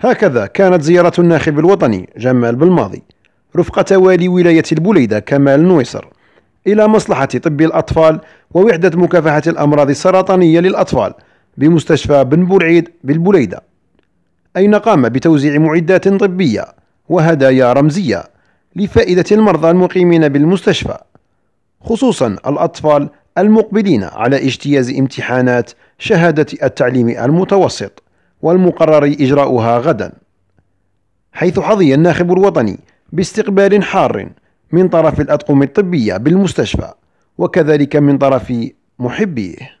هكذا كانت زيارة الناخب الوطني جمال بالماضي رفقة والي ولاية البليدة كمال نويصر إلى مصلحة طب الأطفال ووحدة مكافحة الأمراض السرطانية للأطفال بمستشفى بن برعيد بالبليدة أين قام بتوزيع معدات طبية وهدايا رمزية لفائدة المرضى المقيمين بالمستشفى خصوصا الأطفال المقبلين على اجتياز امتحانات شهادة التعليم المتوسط والمقرر إجراؤها غدا حيث حظي الناخب الوطني باستقبال حار من طرف الأطقم الطبية بالمستشفى وكذلك من طرف محبيه